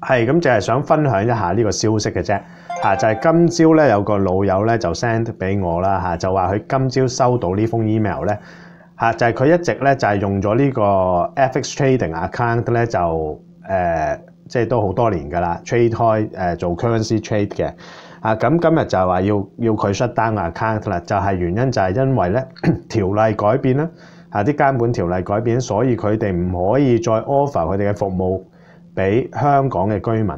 係咁，就係想分享一下呢個消息嘅啫。嚇，就係今朝咧有個老友咧就 send 俾我啦。嚇，就話佢今朝收到呢封 email 咧。嚇，就係佢一直咧就係用咗呢個 FX trading account 咧就誒，即係都好多年噶啦，trade 開誒做 currency trade 嘅。啊，咁今日就話要要佢出單 account 啦，就係原因就係因為咧 條例改變啦。嚇，啲監管條例改變，所以佢哋唔可以再 offer 佢哋嘅服務。俾香港嘅居民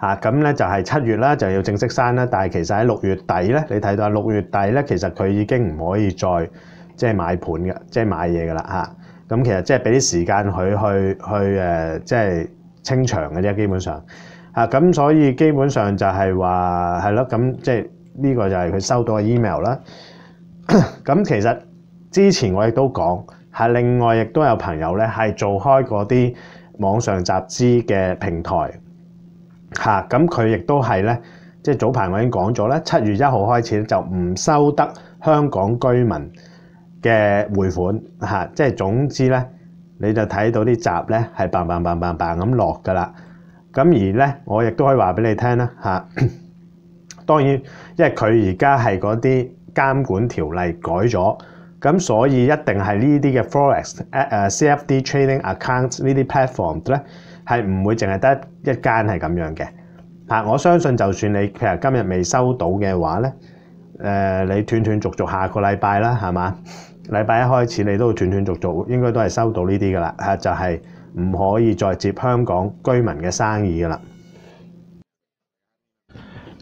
嚇咁咧，就係七月啦，就要正式刪啦。但係其實喺六月底咧，你睇到六月底咧，其實佢已經唔可以再即係買盤嘅，即係買嘢嘅啦嚇。咁其實即係俾啲時間佢去去誒，即係清場嘅啫，基本上嚇咁。所以基本上就係話係咯，咁即係呢個就係佢收到嘅 email 啦。咁其實之前我亦都講係另外，亦都有朋友咧係做開嗰啲。網上集資嘅平台嚇，咁佢亦都係咧，即係早排我已經講咗咧，七月一號開始就唔收得香港居民嘅匯款嚇，即係總之咧你就睇到啲集咧係 bang bang bang bang bang 咁落㗎啦，咁而咧我亦都可以話俾你聽啦嚇，當然因為佢而家係嗰啲監管條例改咗。咁所以一定係呢啲嘅 forex 誒 C F D training accounts 呢啲 platform 咧係唔會淨係得一間係咁樣嘅。嚇，我相信就算你其實今日未收到嘅話咧，誒你斷斷續續下個禮拜啦，係嘛？禮拜一開始你都斷斷續續應該都係收到呢啲噶啦，嚇就係唔可以再接香港居民嘅生意噶啦。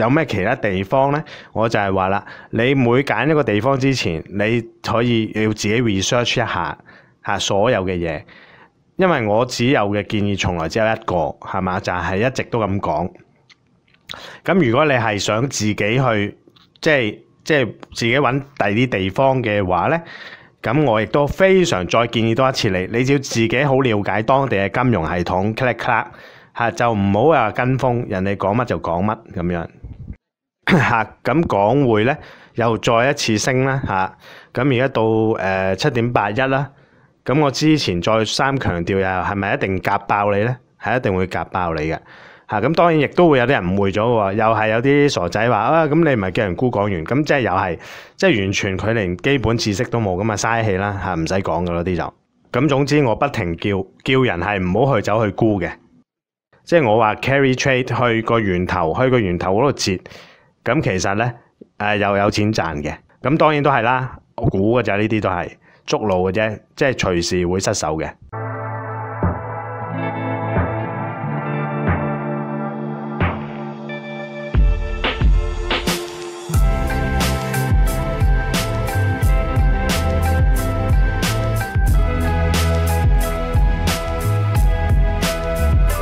有咩其他地方咧？我就係話啦，你每揀一個地方之前，你可以要自己 research 一下嚇所有嘅嘢，因為我只有嘅建議從來只有一個，係嘛？就係一直都咁講。咁如果你係想自己去，即係即係自己揾第啲地方嘅話咧，咁我亦都非常再建議多一次你，你只要自己好了解當地嘅金融系統，click click 就唔好啊跟風，人哋講乜就講乜咁樣。吓，咁港汇咧又再一次升啦吓，咁而家到诶七點八一啦，咁我之前再三強調又係咪一定夾爆你咧？係一定會夾爆你嘅吓，咁當然亦都會有啲人誤會咗喎，又係有啲傻仔話啊，咁你唔係叫人沽港元，咁即係又係即係完全佢連基本知識都冇咁啊嘥氣啦吓，唔使講噶啦啲就。咁總之我不停叫叫人係唔好去走去沽嘅，即係我話 carry trade 去個源頭，去個源頭嗰度截。咁其實咧，誒又有錢賺嘅，咁當然都係啦。我估嘅就係呢啲都係捉路嘅啫，即係隨時會失手嘅。